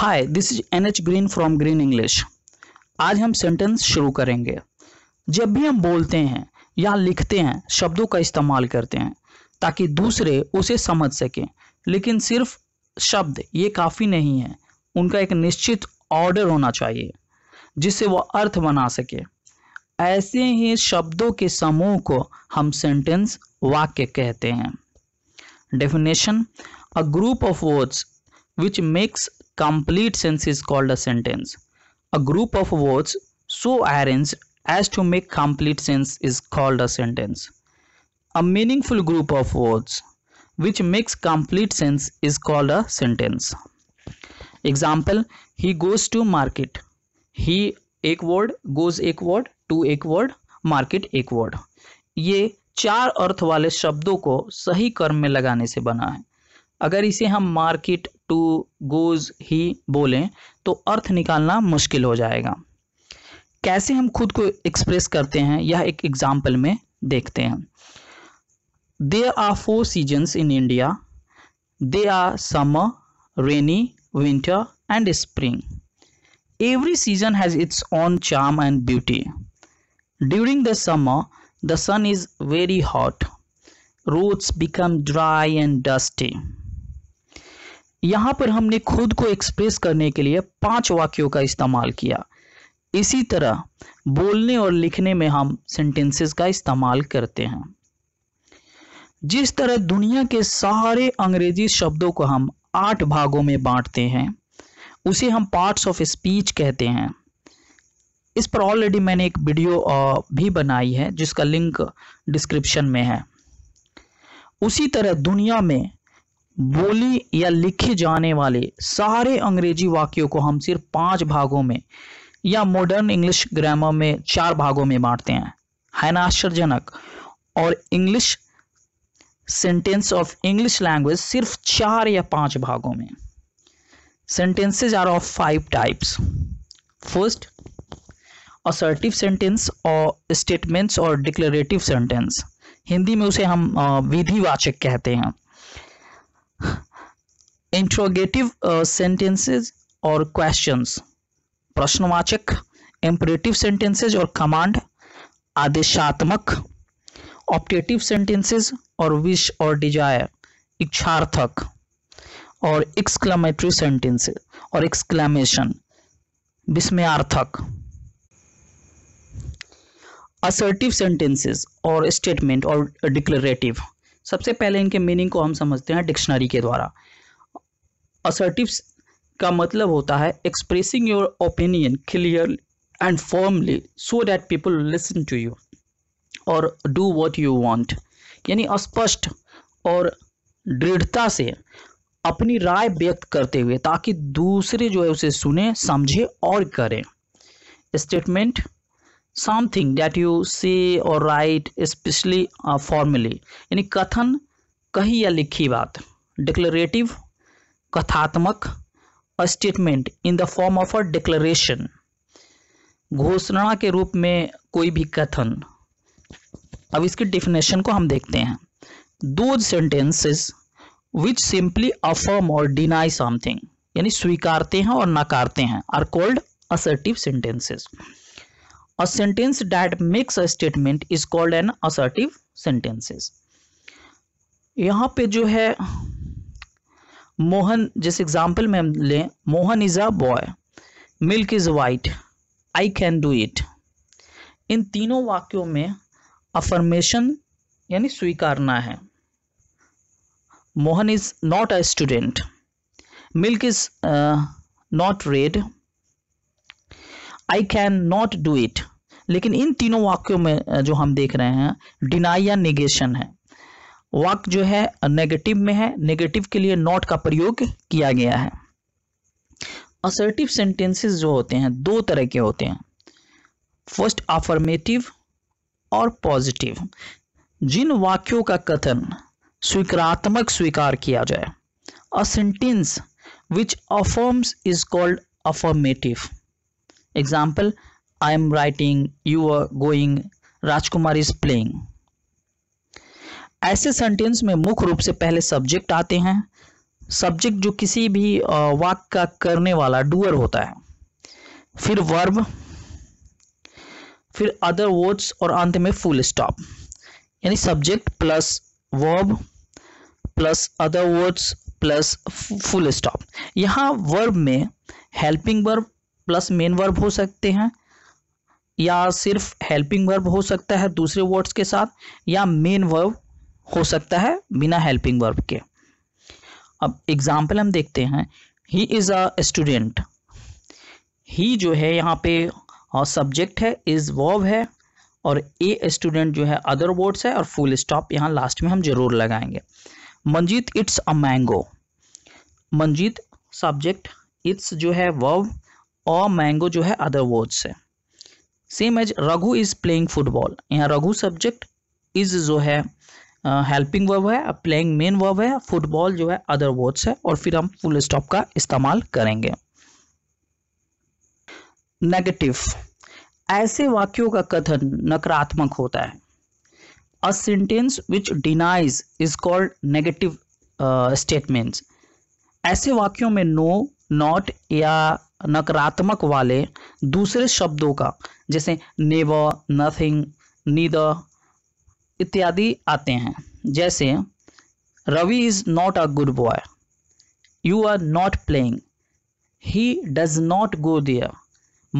Hi this is N H Green from Green English आज हम sentence शुरू करेंगे जब भी हम बोलते हैं या लिखते हैं शब्दों का इस्तेमाल करते हैं ताकि दूसरे उसे समझ सकें लेकिन सिर्फ शब्द ये काफ़ी नहीं है उनका एक निश्चित ऑर्डर होना चाहिए जिससे वह अर्थ बना सके ऐसे ही शब्दों के समूह को हम सेंटेंस वाक्य कहते हैं definition a group of words which makes complete sense is called a sentence. A group of words so arranged as to make complete sense is called a sentence. A meaningful group of words which makes complete sense is called a sentence. Example, he goes to market. He एक word goes एक word to एक word market एक word ये चार अर्थ वाले शब्दों को सही क्रम में लगाने से बना है अगर इसे हम मार्केट टू गोज ही बोलें तो अर्थ निकालना मुश्किल हो जाएगा कैसे हम खुद को एक्सप्रेस करते हैं यह एक एग्जाम्पल में देखते हैं they are four seasons in India they are summer rainy winter and spring every season has its own charm and beauty during the summer the sun is very hot roads become dry and dusty यहां पर हमने खुद को express करने के लिए पांच वाक्यों का इस्तेमाल किया इसी तरह बोलने और लिखने में हम सेंटेंसेस का इस्तेमाल करते हैं जिस तरह दुनिया के सारे अंग्रेजी शब्दों को हम आठ भागों में बांटते हैं उसे हम पार्ट्स ऑफ स्पीच कहते हैं इस पर ऑलरेडी मैंने एक वीडियो भी बनाई है जिसका लिंक डिस्क्रिप्शन में है उसी तरह दुनिया में बोली या लिखे जाने वाले सारे अंग्रेजी वाक्यों को हम सिर्फ पांच भागों में या मॉडर्न इंग्लिश ग्रामर में चार भागों में बांटते हैं है ना आश्चर्यजनक और English sentence of English language सिर्फ चार या पांच भागों में sentences are of five types first assertive sentence और स्टेटमेंट्स और डिक्लेरेटिव सेंटेंस हिंदी में उसे हम विधिवाचक कहते हैं इंट्रोगेटिव सेंटेंसेज और क्वेश्चंस प्रश्नवाचक एम्परेटिव सेंटेंसेज और कमांड आदेशात्मक ऑप्टेटिव सेंटेंसेज और विश और डिजायर इच्छार्थक और एक्सक्लामेटरी सेंटेंसेज और एक्सक्लामेशन विस्मयार्थक असर्टिव सेंटेंसेज और स्टेटमेंट और डिक्लेरेटिव सबसे पहले इनके मीनिंग को हम समझते हैं डिक्शनरी के द्वारा असर्टिव का मतलब होता है expressing your opinion clear and formally so that people listen to you और डू वॉट यू वॉन्ट यानी स्पष्ट और दृढ़ता से अपनी राय व्यक्त करते हुए ताकि दूसरे जो है उसे सुने समझे और करें स्टेटमेंट समथिंग डैट यू से और राइट स्पेशली फॉर्मली यानी कथन कही या लिखी बात डिक्लेरेटिव कथात्मक statement in the form of a declaration घोषणा के रूप में कोई भी कथन अब इसकी डिफिनेशन को हम देखते हैं दो सेंटेंसेस विच सिंपली अफर्म और डिनाई समथिंग यानी स्वीकारते हैं और नकारते हैं are called assertive sentences a sentence that makes a statement is called an assertive sentences यहाँ पे जो है मोहन जिस एग्जाम्पल में हम लें Mohan is a boy milk is white I can do it इन तीनों वाक्यों में अफर्मेशन यानी स्वीकारना है Mohan is not a student milk is not red I can not do it लेकिन इन तीनों वाक्यों में uh, जो हम देख रहे हैं डिनाई या निगेशन है वाक जो है नेगेटिव में है नेगेटिव के लिए नॉट का प्रयोग किया गया है असर्टिव सेंटेंसेस जो होते हैं दो तरह के होते हैं फर्स्ट अफर्मेटिव और पॉजिटिव जिन वाक्यों का कथन स्वीकारात्मक स्वीकार किया जाए a sentence which affirms is called affirmative example I am writing you are going Rajkumar is playing ऐसे सेंटेंस में मुख्य रूप से पहले सब्जेक्ट आते हैं सब्जेक्ट जो किसी भी वाक का करने वाला डूअर होता है फिर वर्ब फिर अदर वर्ड्स और अंत में फुल स्टॉप यानी subject plus verb plus other words plus full stop यहाँ वर्ब में helping verb plus main verb हो सकते हैं या सिर्फ हेल्पिंग वर्ब हो सकता है दूसरे वर्ड्स के साथ या मेन वर्ब हो सकता है बिना हेल्पिंग वर्ब के अब एग्जाम्पल हम देखते हैं ही इज़ अ स्टूडेंट ही जो है यहाँ पे सब्जेक्ट uh, है इज़ वर्ब है और ए स्टूडेंट जो है अदर वर्ड्स है और फुल स्टॉप यहाँ लास्ट में हम ज़रूर लगाएंगे Manjeet it's a mango Manjeet subject it's जो है वर्ब अ मैंगो जो है अदर वर्ड्स है same as Raghu is playing football यहाँ रघु सब्जेक्ट इज़ जो है हेल्पिंग वर्ब है प्लेइंग मेन वर्ब है फुटबॉल जो है अदर वर्ड्स है और फिर हम फुल स्टॉप का इस्तेमाल करेंगे नेगेटिव ऐसे वाक्यों का कथन नकारात्मक होता है a sentence which denies is called negative statements ऐसे वाक्यों में नो नॉट या नकारात्मक वाले दूसरे शब्दों का जैसे नेवर नथिंग नीदर इत्यादि आते हैं जैसे Ravi is not a good boy you are not playing he does not go there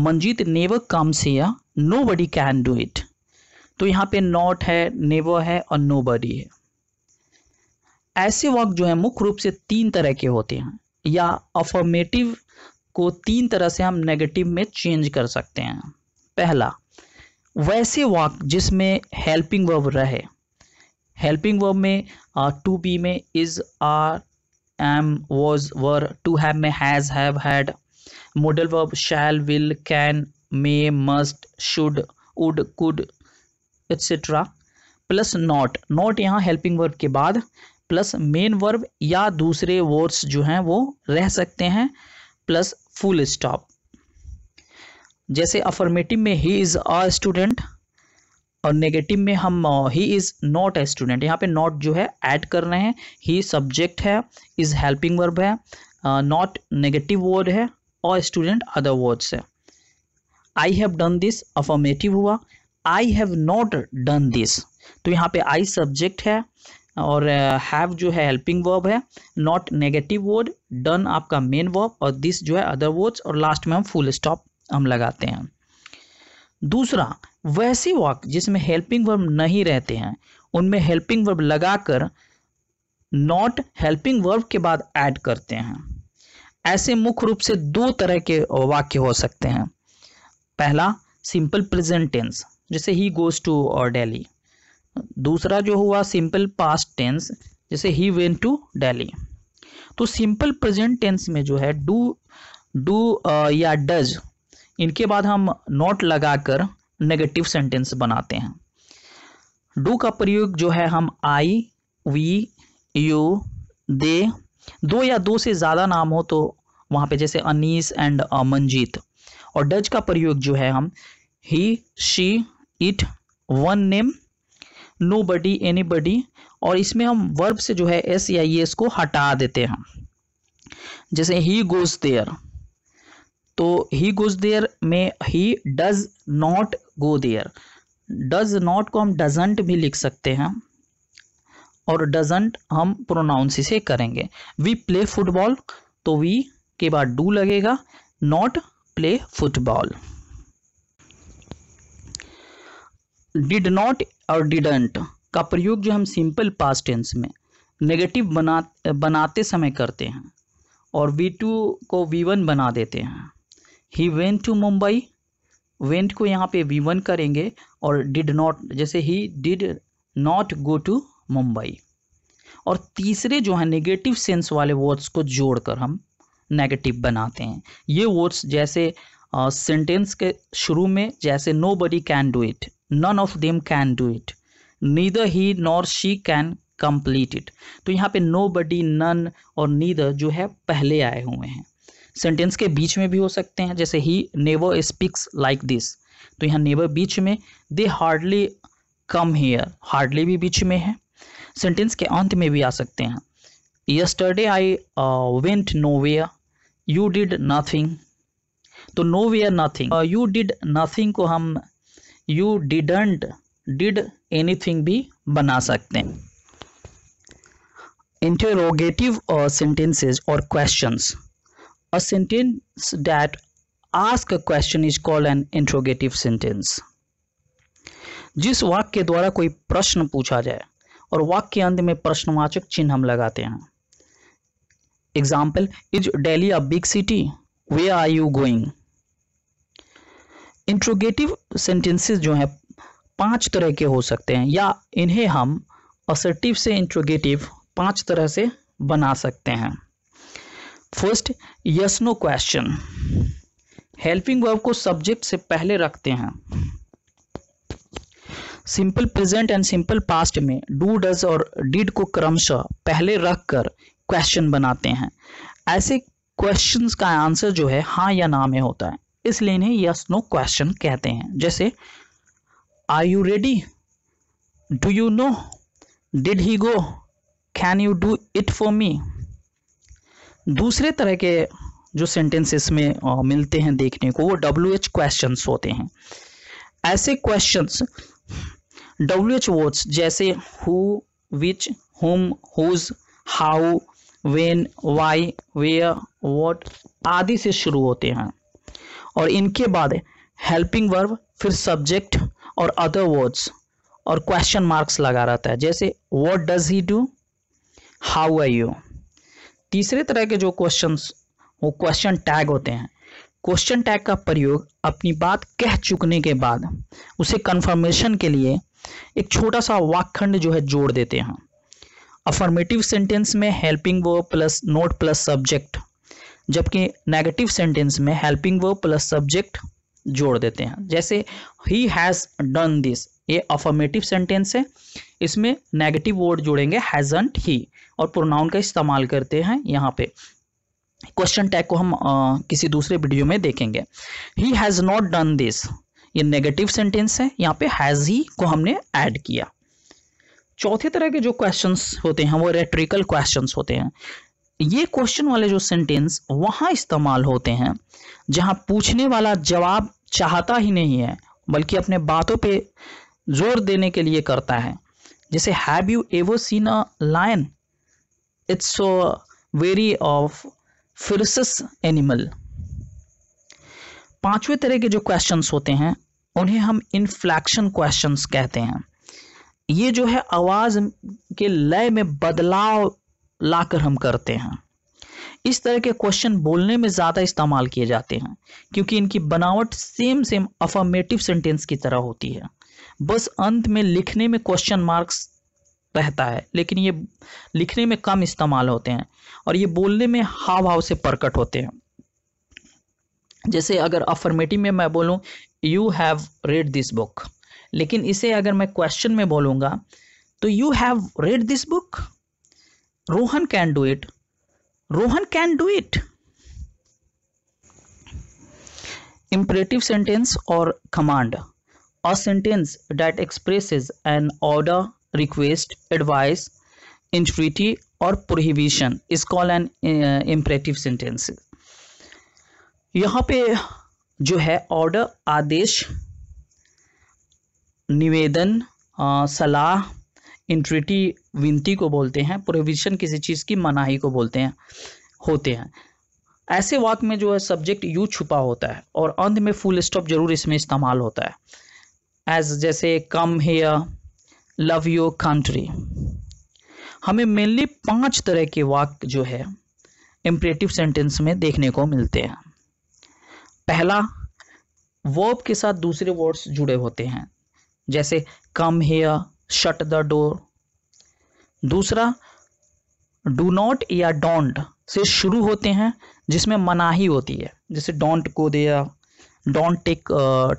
Manjeet never comes here nobody can do it तो यहाँ पे नॉट है नेवर है और नो बडी है ऐसे वक्त जो है मुख्य रूप से तीन तरह के होते हैं या अफर्मेटिव को तीन तरह से हम नेगेटिव में चेंज कर सकते हैं पहला वैसे वाक जिसमें हेल्पिंग वर्ब रहे हेल्पिंग वर्ब में टू uh, बी में is are am was were to have में has have had modal verb shall will can may must should would could etcetera plus not not यहाँ helping verb के बाद plus main verb या दूसरे words जो हैं वो रह सकते हैं प्लस फुल स्टॉप जैसे अफर्मेटिव में ही इज़ अ स्टूडेंट और नेगेटिव में हम he is not a student यहाँ पे नॉट जो है ऐड कर रहे हैं ही सब्जेक्ट है इज़ हेल्पिंग वर्ब है नॉट नेगेटिव वर्ड है और स्टूडेंट अदर वर्ड्स है I have done this affirmative हुआ I have not done this तो यहाँ पे आई सब्जेक्ट है और हैव uh, जो है हेल्पिंग वर्ब है नॉट नेगेटिव वर्ड डन आपका मेन वर्ब और दिस जो है अदर वर्ड्स और लास्ट में हम फुल स्टॉप हम लगाते हैं दूसरा वैसी वाक जिसमें हेल्पिंग वर्ब नहीं रहते हैं उनमें हेल्पिंग वर्ब लगाकर नॉट हेल्पिंग वर्ब के बाद ऐड करते हैं ऐसे मुख्य रूप से दो तरह के वाक्य हो सकते हैं पहला सिंपल प्रेजेंट टेंस जैसे ही गोज टू और डेली दूसरा जो हुआ सिंपल पास्ट टेंस जैसे ही वेन टू डेली तो सिंपल प्रेजेंट टेंस में जो है डू डू uh, या डज इनके बाद हम नॉट लगाकर नेगेटिव सेंटेंस बनाते हैं डू का प्रयोग जो है हम आई वी यू दे दो या दो से ज़्यादा नाम हो तो वहाँ पे जैसे अनीस एंड मंजीत और डज का प्रयोग जो है हम he she it one name nobody anybody और इसमें हम वर्ब से जो है एस या ई एस को हटा देते हैं जैसे ही गोज देयर तो ही गोज देयर में he does not go there does not को हम डजेंट भी लिख सकते हैं और डजेंट हम प्रोनाउंस इसे करेंगे वी प्ले फुटबॉल तो वी के बाद डू लगेगा not play football did not और डिडेंट का प्रयोग जो हम सिंपल पास्ट टेंस में नेगेटिव बना बनाते समय करते हैं और वी टू को वी वन बना देते हैं he went to Mumbai went को यहाँ पे वी वन करेंगे और डिड नॉट जैसे he did not go to Mumbai और तीसरे जो है नेगेटिव सेंस वाले वर्ड्स को जोड़कर हम नेगेटिव बनाते हैं ये वर्ड्स जैसे सेंटेंस uh, के शुरू में जैसे nobody can do it none of them can do it neither he nor she can complete it तो यहाँ पे नो बडी नन और नीदर जो है पहले आए हुए हैं सेंटेंस के बीच में भी हो सकते हैं जैसे he never speaks like this तो यहाँ नेवर बीच में they hardly come here hardly भी बीच में है सेंटेंस के अंत में भी आ सकते हैं yesterday I went nowhere you did nothing तो nowhere nothing you did nothing को हम यू डिडंट डिड एनीथिंग भी बना सकते हैं इंटेरोगेटिव सेंटेंसेज uh, और questions A sentence that ask question is called an interrogative sentence जिस वाक्य के द्वारा कोई प्रश्न पूछा जाए और वाक्य के अंत में प्रश्नवाचक चिन्ह हम लगाते हैं example is Delhi a big city where are you going interrogative sentences जो हैं पांच तरह के हो सकते हैं या इन्हें हम असर्टिव से इंट्रोगेटिव पांच तरह से बना सकते हैं first yes no question helping verb को सब्जेक्ट से पहले रखते हैं simple present and simple past में डू डज और डिड को क्रमशः पहले रखकर क्वेश्चन बनाते हैं ऐसे क्वेश्चंस का आंसर जो है हाँ या ना में होता है इसलिए इन्हें यस नो क्वेश्चन कहते हैं जैसे are you ready do you know did he go can you do it for me दूसरे तरह के जो सेंटेंसेस में मिलते हैं देखने को वो डब्ल्यू एच क्वेश्चन होते हैं ऐसे क्वेश्चन डब्ल्यू एच वर्ड्स जैसे who which whom whose how when why where what आदि से शुरू होते हैं और इनके बाद हेल्पिंग वर्ब फिर सब्जेक्ट और अदर वर्ड्स और क्वेश्चन मार्क्स लगा रहता है जैसे what does he do how are you तीसरे तरह के जो क्वेश्चन वो क्वेश्चन टैग होते हैं क्वेश्चन टैग का प्रयोग अपनी बात कह चुकने के बाद उसे कन्फर्मेशन के लिए एक छोटा सा वाक्खंड जो है जोड़ देते हैं अफर्मेटिव सेंटेंस में हेल्पिंग वो प्लस नोट प्लस सब्जेक्ट जबकि नेगेटिव सेंटेंस में हेल्पिंग वो प्लस सब्जेक्ट जोड़ देते हैं जैसे ही हैज़ डन दिस ये अफर्मेटिव सेंटेंस है इसमें नेगेटिव वर्ड जोड़ेंगे हैजंट ही और प्रोनाउन का इस्तेमाल करते हैं यहाँ पे क्वेश्चन टैग को हम आ, किसी दूसरे वीडियो में देखेंगे he has not done this ये नेगेटिव सेंटेंस है यहाँ पे हैज़ ही को हमने ऐड किया चौथे तरह के जो क्वेश्चंस होते हैं वो रेट्रिकल क्वेश्चंस होते हैं ये क्वेश्चन वाले जो सेंटेंस वहां इस्तेमाल होते हैं जहां पूछने वाला जवाब चाहता ही नहीं है बल्कि अपने बातों पे जोर देने के लिए करता है जैसे have you ever seen a lion it's very of ferocious animal पांचवें तरह के जो क्वेश्चंस होते हैं उन्हें हम इनफ्लैक्शन क्वेश्चंस कहते हैं ये जो है आवाज़ के लय में बदलाव लाकर हम करते हैं इस तरह के क्वेश्चन बोलने में ज़्यादा इस्तेमाल किए जाते हैं क्योंकि इनकी बनावट सेम सेम अफर्मेटिव सेंटेंस की तरह होती है बस अंत में लिखने में क्वेश्चन मार्क्स रहता है लेकिन ये लिखने में कम इस्तेमाल होते हैं और ये बोलने में हाव भाव से प्रकट होते हैं जैसे अगर अफर्मेटिव में मैं बोलूँ you have read this book लेकिन इसे अगर मैं क्वेश्चन में बोलूँगा तो you have read this book Rohan can do it Rohan can do it imperative sentence और command A sentence that expresses an order, request, advice, entreaty, or prohibition is called an uh, imperative sentence. यहाँ पे जो है order आदेश निवेदन सलाह इंट्रिटी विनती को बोलते हैं प्रोहिबिशन किसी चीज़ की मनाही को बोलते हैं होते हैं ऐसे वाक में जो है सब्जेक्ट यू छुपा होता है और अंत में फुल स्टॉप जरूर इसमें इस्तेमाल होता है एज जैसे come here love your country हमें मेनली पांच तरह के वाक्य जो है इम्परेटिव सेंटेंस में देखने को मिलते हैं पहला वर्ब के साथ दूसरे वर्ड्स जुड़े होते हैं जैसे come here shut the door दूसरा डू नॉट या डोंट से शुरू होते हैं जिसमें मनाही होती है जैसे डोंट को दिया डोंट टेक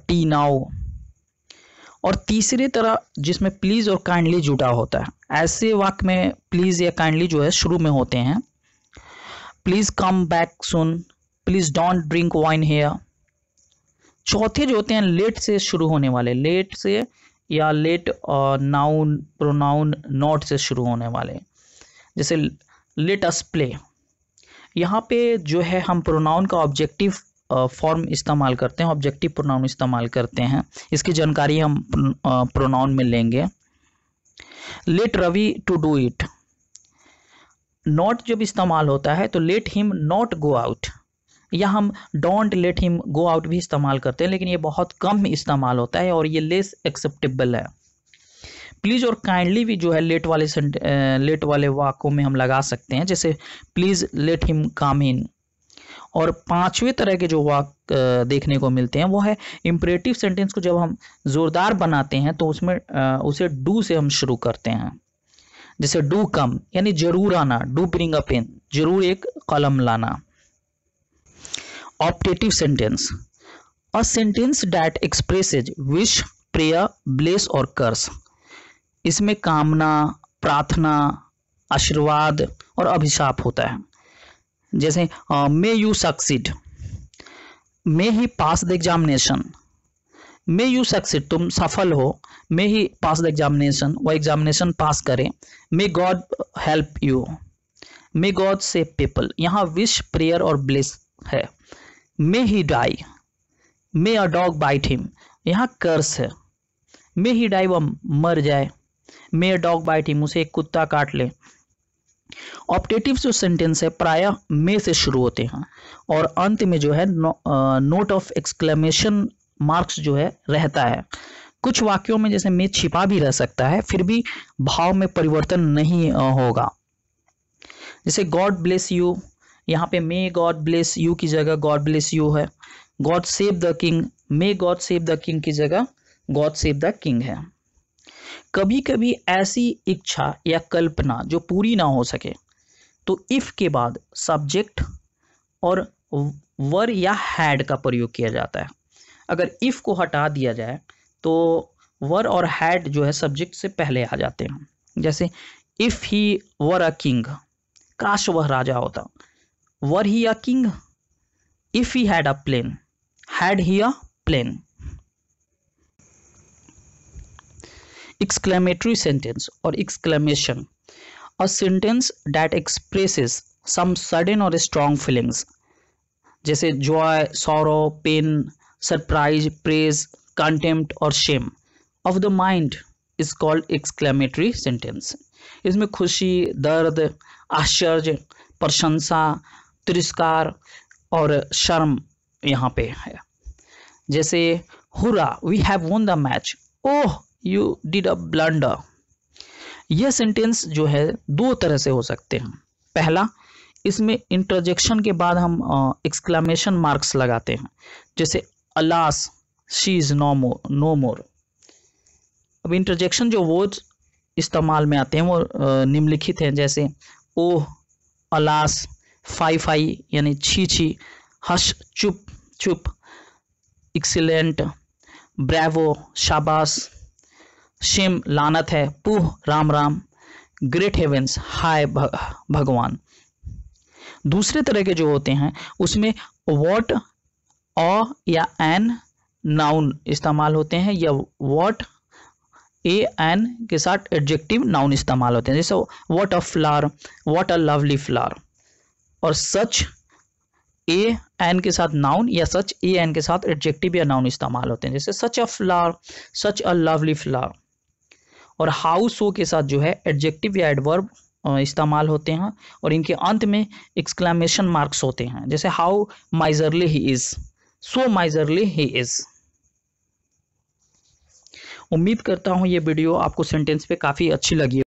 टी नाउ और तीसरी तरह जिसमें प्लीज़ और काइंडली जुटा होता है ऐसे वाक्य में प्लीज़ या काइंडली जो है शुरू में होते हैं please come back soon please don't drink wine here चौथे जो होते हैं लेट से शुरू होने वाले लेट से या लेट नाउन प्रोनाउन नॉट से शुरू होने वाले जैसे लेट अस प्ले यहाँ पे जो है हम प्रोनाउन का ऑब्जेक्टिव फॉर्म इस्तेमाल करते हैं ऑब्जेक्टिव प्रोनाउन इस्तेमाल करते हैं इसकी जानकारी हम प्रोनाउन में लेंगे let Ravi to do it not जब इस्तेमाल होता है तो let him not go out या हम don't let him go out भी इस्तेमाल करते हैं लेकिन ये बहुत कम इस्तेमाल होता है और ये लेस एक्सेप्टेबल है प्लीज़ और काइंडली भी जो है लेट वाले लेट वाले वाक्यों में हम लगा सकते हैं जैसे प्लीज़ लेट हिम काम इन और पांचवें तरह के जो वाक देखने को मिलते हैं वो है इम्परेटिव सेंटेंस को जब हम ज़ोरदार बनाते हैं तो उसमें उसे डू से हम शुरू करते हैं जैसे डू कम यानी जरूर आना डू ब्रिंग अ पेन जरूर एक कलम लाना optative sentence a sentence that expresses wish prayer bless और कर्स इसमें कामना प्रार्थना आशीर्वाद और अभिशाप होता है जैसे may you succeed may he pass the examination may you succeed तुम सफल हो may he pass the examination वो एग्जामिनेशन पास करें may God help you may God से पीपल यहाँ विश प्रेयर और ब्लिस है may he die may a dog bite him यहाँ कर्स है मे ही डाई वो मर जाए may a dog bite him उसे एक कुत्ता काट ले ऑप्टेटिव जो सेंटेंस है प्राय मे से शुरू होते हैं और अंत में जो है नोट ऑफ एक्सक्लेमेशन मार्क्स जो है रहता है कुछ वाक्यों में जैसे में छिपा भी रह सकता है फिर भी भाव में परिवर्तन नहीं होगा जैसे गॉड ब्लेस यू यहाँ पे मे गॉड ब्लेस यू की जगह गॉड ब्लेस यू है God save the king may God save the king की जगह गॉड सेव द किंग है कभी कभी ऐसी इच्छा या कल्पना जो पूरी ना हो सके तो इफ़ के बाद सब्जेक्ट और वर या हैड का प्रयोग किया जाता है अगर इफ़ को हटा दिया जाए तो वर और हैड जो है सब्जेक्ट से पहले आ जाते हैं जैसे if he were a king काश वह राजा होता were he a king if he had a plane had he a plane exclamatory sentence or exclamation a sentence that expresses some sudden or strong feelings जैसे joy sorrow pain surprise praise contempt or shame of the mind is called exclamatory sentence इसमें खुशी दर्द आश्चर्य प्रशंसा तिरस्कार और शर्म यहाँ पे है जैसे hurrah we have won the match oh you did a blunder यह सेंटेंस जो है दो तरह से हो सकते हैं पहला इसमें इंटरजेक्शन के बाद हम एक्सक्लामेशन मार्क्स लगाते हैं जैसे alas she is no more no more अब इंटरजेक्शन जो वर्ड इस्तेमाल में आते हैं वो निम्नलिखित हैं जैसे ओह अलास फाई फाई यानी छी छी हश चुप चुप एक्सीलेंट ब्रैवो शाबाश शिम लानत है पूह राम राम ग्रेट हेवेंस हाय भगवान दूसरे तरह के जो होते हैं उसमें वॉट अ या एन नाउन इस्तेमाल होते हैं या वॉट ए एन के साथ एडजेक्टिव नाउन इस्तेमाल होते हैं जैसे what a flower what a lovely flower और सच ए एन के साथ नाउन या सच ए एन के साथ एडजेक्टिव या नाउन इस्तेमाल होते हैं जैसे such a flower such a lovely flower और हाउ सो के साथ जो है एडजेक्टिव या एडवर्ब इस्तेमाल होते हैं और इनके अंत में एक्सक्लामेशन मार्क्स होते हैं जैसे how miserly he is so miserly he is उम्मीद करता हूं ये वीडियो आपको सेंटेंस पे काफ़ी अच्छी लगी